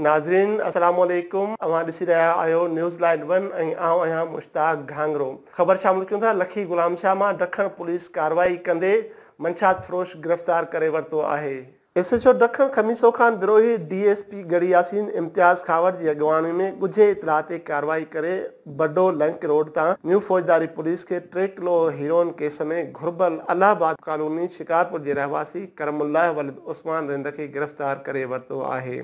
नाज़रीन अस्सलाम वालेकुम तव्हां ॾिसी रहिया आहियो न्यूज़ लाइन वन ऐं आउं आहियां मुश्ताक घांगरो ख़बर छा था लखी गुलाम शाह मां ॾखणु पुलिस कार्यवाई कंदे मंशा फरोश गिरफ़्तार करे वरितो आहे एस एच ओ ॾखणु खमीसो खान विरोही डी एस पी गड़ियासी इम्तियाज़ खावर जी अॻुवाणी में ॿुझे इतलाते ते करे बडो लंक रोड तां न्यू फ़ौजदारी पुलिस खे टे किलो हीरोइन केस में घुरबल अलाहाबाद कॉलोनी शिकारपुर जे रहवासी करमुल्ला वलिद उस्मान रिंद खे गिरफ़्तार करे वरितो आहे